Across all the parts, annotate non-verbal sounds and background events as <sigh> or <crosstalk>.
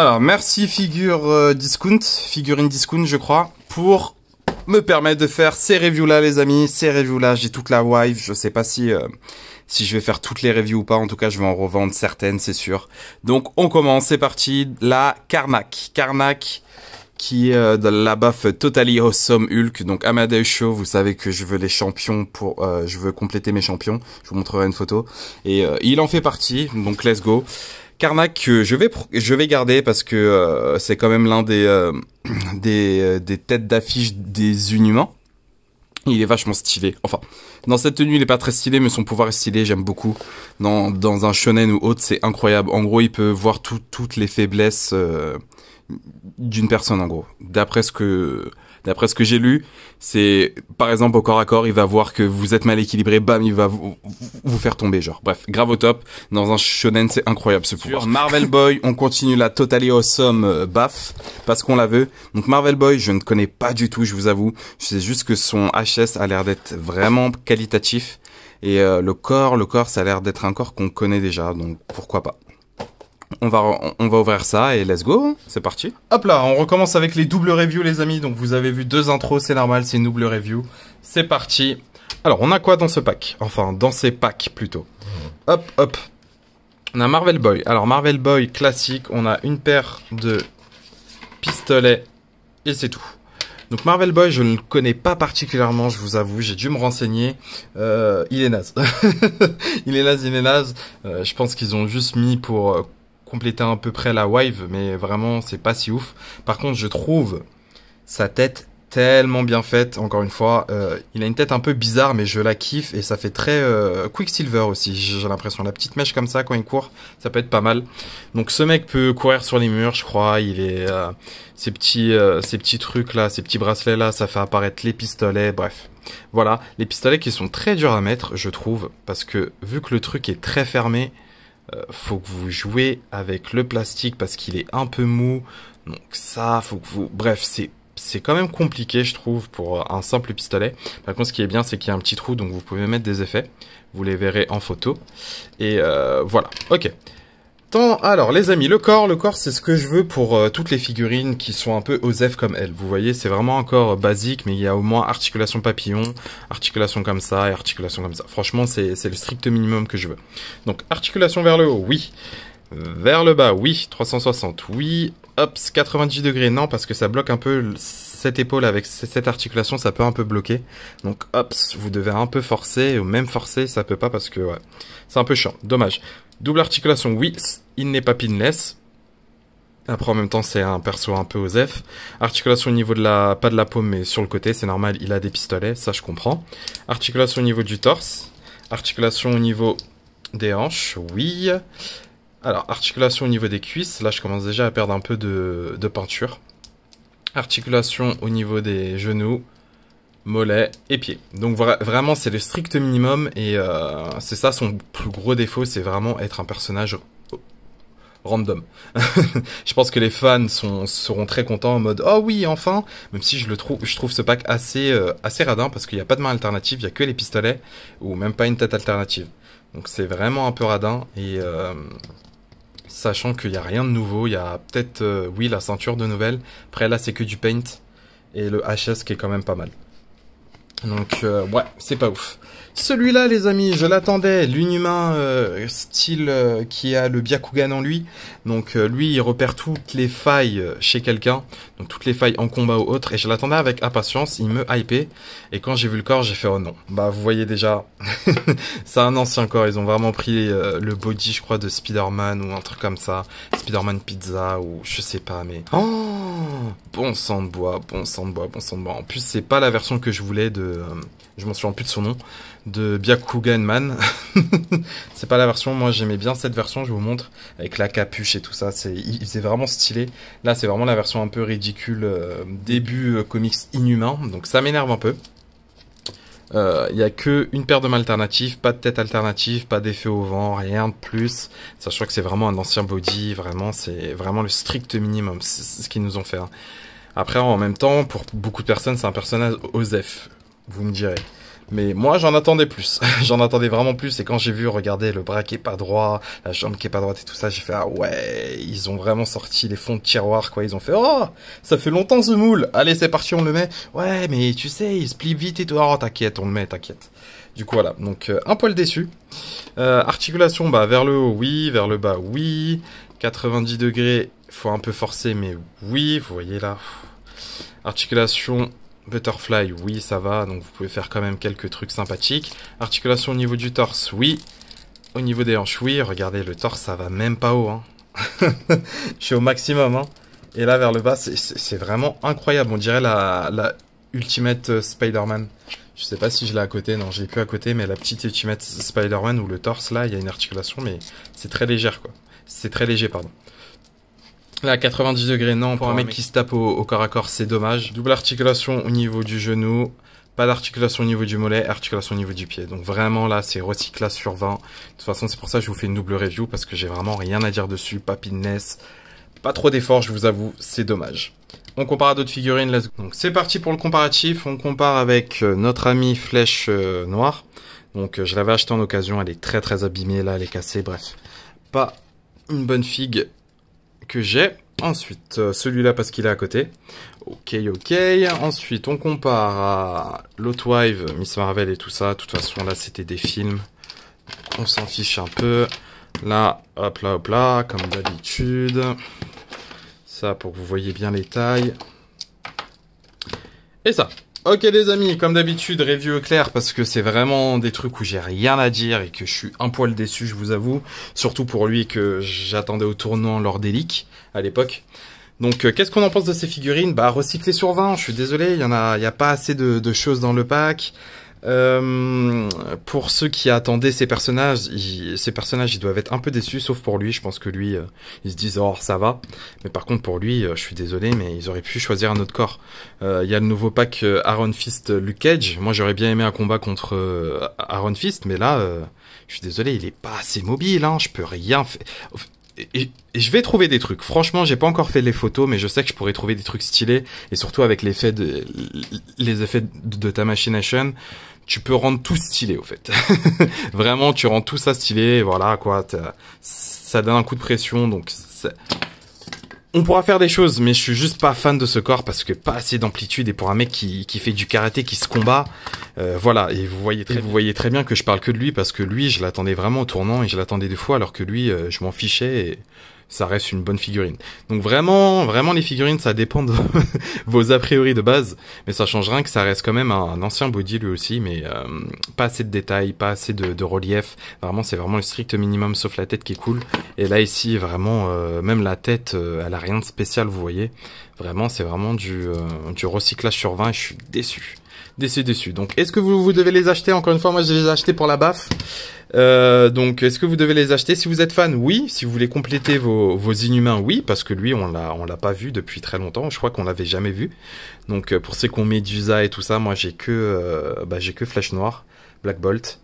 Alors, merci Figure euh, Discount, Figurine Discount, je crois, pour me permettre de faire ces reviews-là, les amis. Ces reviews-là, j'ai toute la wife. Je sais pas si, euh, si je vais faire toutes les reviews ou pas. En tout cas, je vais en revendre certaines, c'est sûr. Donc, on commence. C'est parti. La Carmack. Carmack qui est euh, de la baffe Totally Awesome Hulk. Donc Amadeus Show, vous savez que je veux les champions pour, je veux compléter mes champions. Je vous montrerai une photo et il en fait partie. Donc let's go. Karnak, je vais je vais garder parce que euh, c'est quand même l'un des, euh, <clears throat> euh, des, têtes d'affiche des Inhumains. Il est vachement stylé. Enfin, dans cette tenue, il est pas très stylé, mais son pouvoir est stylé. J'aime beaucoup. Dans, un shonen ou autre, c'est incroyable. En gros, il peut voir toutes les faiblesses d'une personne en gros. D'après ce que d'après ce que j'ai lu, c'est par exemple au corps à corps, il va voir que vous êtes mal équilibré, bam, il va vous, vous faire tomber genre. Bref, grave au top. Dans un shonen, c'est incroyable ce pouvoir. Marvel Boy, on continue la totally awesome euh, baf parce qu'on la veut. Donc Marvel Boy, je ne connais pas du tout, je vous avoue. Je sais juste que son HS a l'air d'être vraiment qualitatif et euh, le corps, le corps, ça a l'air d'être un corps qu'on connaît déjà, donc pourquoi pas on va, on va ouvrir ça et let's go, c'est parti. Hop là, on recommence avec les doubles reviews les amis, donc vous avez vu deux intros, c'est normal, c'est une double review. C'est parti. Alors on a quoi dans ce pack Enfin, dans ces packs plutôt. Hop, hop. On a Marvel Boy. Alors Marvel Boy classique, on a une paire de pistolets et c'est tout. Donc Marvel Boy, je ne le connais pas particulièrement, je vous avoue, j'ai dû me renseigner. Euh, <laughs> il est naze. il est naze, il est naze. je pense qu'ils ont juste mis pour euh, compléter à peu près la wave, mais vraiment, c'est pas si ouf. Par contre, je trouve sa tête tellement bien faite, encore une fois. Euh, il a une tête un peu bizarre, mais je la kiffe et ça fait très euh, Quicksilver aussi, j'ai l'impression. La petite mèche comme ça, quand il court, ça peut être pas mal. Donc ce mec peut courir sur les murs, je crois. Il est... ces, euh, petits, ces petits trucs là, ces petits bracelets là, ça fait apparaître les pistolets, bref. Voilà, les pistolets qui sont très durs à mettre, je trouve, parce que vu que le truc est très fermé, euh, faut que vous jouez avec le plastique parce qu'il est un peu mou. Donc ça, faut que vous... Bref, c'est c'est quand même compliqué, je trouve, pour euh, un simple pistolet. Par contre, ce qui est bien, c'est qu'il y a un petit trou, donc vous pouvez mettre des effets. Vous les verrez en photo. Et euh, voilà, ok alors les amis, le corps, le corps c'est ce que je veux pour euh, toutes les figurines qui sont un peu OSEF comme elles. Vous voyez, c'est vraiment encore corps euh, basique, mais il y a au moins articulation papillon, articulation comme ça et articulation comme ça. Franchement, c'est le strict minimum que je veux. Donc articulation vers le haut, oui. Euh, vers le bas, oui. 360, oui. Ops, 90 degrés, non, parce que ça bloque un peu cette épaule avec cette articulation, ça peut un peu bloquer. Donc ops, vous devez un peu forcer, ou même forcer, ça peut pas parce que ouais, c'est un peu chiant, dommage. Double articulation, oui, il n'est pas pinless. Après, en même temps, c'est un perso un peu F, Articulation au niveau de la... pas de la paume, mais sur le côté, c'est normal, il a des pistolets, ça je comprends. Articulation au niveau du torse. Articulation au niveau des hanches, oui. Alors, articulation au niveau des cuisses, là je commence déjà à perdre un peu de, de peinture. Articulation au niveau des genoux, mollets et pieds Donc vraiment c'est le strict minimum et euh, c'est ça son plus gros défaut, c'est vraiment être un personnage random. <laughs> je pense que les fans sont, seront très contents en mode oh oui enfin, même si je le trouve je trouve ce pack assez euh, assez radin parce qu'il n'y a pas de main alternative, il n'y a que les pistolets ou même pas une tête alternative. Donc c'est vraiment un peu radin et euh, sachant qu'il n'y a rien de nouveau, il y a peut-être oui la ceinture de nouvelle, après là c'est que du paint et le HS qui est quand même pas mal. Donc, euh, ouais, c'est pas ouf celui-là, les amis, je l'attendais. L'un humain euh, style euh, qui a le Byakugan en lui. Donc euh, lui, il repère toutes les failles chez quelqu'un. Donc toutes les failles en combat ou autre. Et je l'attendais avec impatience. Il me hypait. Et quand j'ai vu le corps, j'ai fait oh non. Bah vous voyez déjà, <laughs> c'est un ancien corps. Ils ont vraiment pris le body, je crois, de Spider-Man ou un truc comme ça. Spider-Man Pizza ou je sais pas, mais... Oh Bon sang de bois, bon sang de bois, bon sang de bois. En plus, c'est pas la version que je voulais de... je m'en souviens plus de son nom de Man, <laughs> c'est pas la version, moi j'aimais bien cette version, je vous montre, avec la capuche et tout ça, c'est, vraiment stylé. Là c'est vraiment la version un peu ridicule, euh, début euh, comics inhumain, donc ça m'énerve un peu. Il euh, n'y a que une paire mains alternatives, pas de tête alternative, pas d'effet au vent, rien de plus. Sachant que c'est vraiment un ancien body, vraiment, c'est vraiment le strict minimum, ce qu'ils nous ont fait. Hein. Après, en même temps, pour beaucoup de personnes, c'est un personnage OZEF, vous me direz. Mais moi, j'en attendais plus. <laughs> j'en attendais vraiment plus. Et quand j'ai vu, regardez, le bras qui pas droit, la jambe qui est pas droite et tout ça, j'ai fait, ah ouais, ils ont vraiment sorti les fonds de tiroir, quoi. Ils ont fait, oh, ça fait longtemps ce moule. Allez, c'est parti, on le met. Ouais, mais tu sais, il se plie vite et tout. Oh, t'inquiète, on le met, t'inquiète. Du coup, voilà. Donc, euh, un poil déçu. Euh, articulation, bah, vers le haut, oui. Vers le bas, oui. 90 degrés, faut un peu forcer, mais oui, vous voyez là. Articulation Butterfly, oui, ça va. Donc vous pouvez faire quand même quelques trucs sympathiques. Articulation au niveau du torse, oui. Au niveau des hanches, oui. Regardez, le torse, ça va même pas haut. Hein. <laughs> Je suis au maximum. Hein. Et là, vers le bas, c'est vraiment incroyable. On dirait la, Ultimate euh, Spider-Man. Je sais pas si je l'ai à côté, non, je l'ai plus à côté, mais la petite Ultimate Spider-Man ou le torse là, il y a une articulation, mais c'est très légère quoi. C'est très léger, pardon. Là, 90 degrés, non, pour, un mec, qui se tape au, corps à corps, c'est dommage. Double articulation au niveau du genou, pas d'articulation au niveau du mollet, articulation au niveau du pied. Donc vraiment là, c'est recyclage sur 20. De toute façon, c'est pour ça que je vous fais une double review, parce que j'ai vraiment rien à dire dessus, pas pitness, pas trop d'efforts, je vous avoue, c'est dommage. On compare à d'autres figurines, let's Donc c'est parti pour le comparatif, on compare avec euh, notre ami Flèche euh, Noire. Donc euh, je l'avais acheté en occasion, elle est très très abîmée là, elle est cassée, bref. Pas une bonne figue que j'ai. Ensuite, euh, celui-là parce qu'il est à côté. Ok, ok. Ensuite, on compare à Lotwive, Miss Marvel et tout ça. De toute façon, là, c'était des films. On s'en fiche un peu. Là, hop là, hop là, comme d'habitude. Ça, pour que vous voyez bien les tailles. Et ça. Ok les amis, comme d'habitude, review clair parce que c'est vraiment des trucs où j'ai rien à dire et que je suis un poil déçu, je vous avoue. Surtout pour lui que j'attendais au tournant lors des à l'époque. Donc euh, qu'est-ce qu'on en pense de ces figurines Bah recycler sur 20, je suis désolé, il y en a, a pas assez de, de choses dans le pack. Euh, pour ceux qui attendaient ces personnages, ils, ces personnages, ils doivent être un peu déçus, sauf pour lui. Je pense que lui, euh, ils se disent oh ça va. Mais par contre pour lui, euh, je suis désolé, mais ils auraient pu choisir un autre corps. Il y a le nouveau pack Aaron Fist, Luke Cage. Moi j'aurais bien aimé un combat contre Aaron Fist, mais là, je suis désolé, il est pas assez mobile. Hein, je peux rien faire et, je vais trouver des trucs. Franchement, j'ai pas encore fait les photos, mais je sais que je pourrais trouver des trucs stylés. Et surtout avec l'effet de, les effets de, ta machination, tu peux rendre tout stylé au fait. <laughs> Vraiment, tu rends tout ça stylé. Voilà quoi, ça donne un coup de pression, donc c'est... On pourra faire des choses, mais je suis juste pas fan de ce corps parce que pas assez d'amplitude et pour un mec qui, qui, fait du karaté, qui se combat, euh, voilà. Et vous voyez très, vous voyez très bien que je parle que de lui parce que lui, je l'attendais vraiment au tournant et je l'attendais deux fois alors que lui, euh, je m'en fichais. Et ça reste une bonne figurine. Donc vraiment, vraiment les figurines, ça dépend de <laughs> vos a priori de base, mais ça change rien que ça reste quand même un, ancien body lui aussi, mais euh, pas assez de détails, pas assez de, de relief. Vraiment, c'est vraiment le strict minimum, sauf la tête qui est cool. Et là ici, vraiment, euh, même la tête, euh, elle a rien de spécial, vous voyez. Vraiment, c'est vraiment du, du recyclage sur 20 et je suis déçu décès dessus. Donc, est-ce que vous, vous devez les acheter Encore une fois, moi, je les ai achetés pour la baffe. Euh, donc, est-ce que vous devez les acheter Si vous êtes fan, oui. Si vous voulez compléter vos, vos inhumains, oui. Parce que lui, on l'a, on l'a pas vu depuis très longtemps. Je crois qu'on l'avait jamais vu. Donc, euh, pour ceux qui ont Medusa et tout ça, moi, j'ai que, euh, bah, j'ai que Flash Noir, Black Bolt.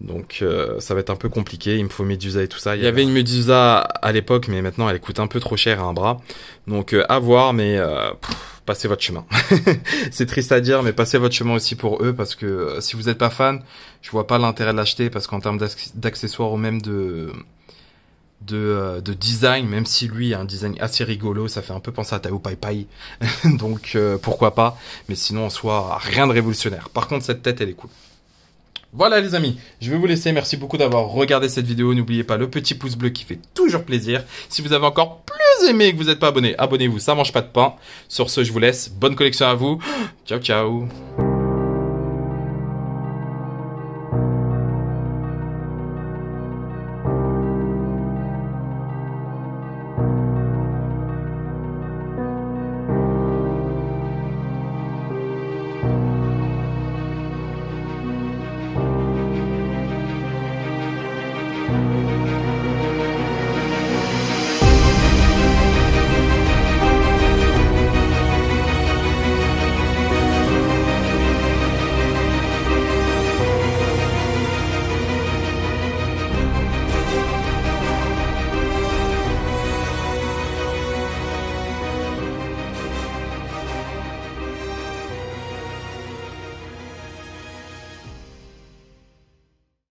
Donc euh, ça va être un peu compliqué, il me faut Medusa et tout ça. Il y avait une Medusa à l'époque, mais maintenant elle coûte un peu trop cher à un bras. Donc euh, à voir, mais euh, passez votre chemin. <laughs> c'est triste à dire, mais passez votre chemin aussi pour eux, parce que si vous n'êtes pas fan, je vois pas l'intérêt de l'acheter, parce qu'en termes d'accessoires ou même de... De, de, design, même si lui a un design assez rigolo, ça fait un peu penser à Tao Pai Pai, <laughs> donc pourquoi pas, mais sinon en soi, rien de révolutionnaire. Par contre, cette tête, elle est cool. Voilà les amis, je vais vous laisser. Merci beaucoup d'avoir regardé cette vidéo. N'oubliez pas le petit pouce bleu qui fait toujours plaisir. Si vous avez encore plus aimé et que vous n'êtes pas abonné, abonnez-vous, ça mange pas de pain. Sur ce, je vous laisse. Bonne collection à vous. <gasps> Ciao, ciao.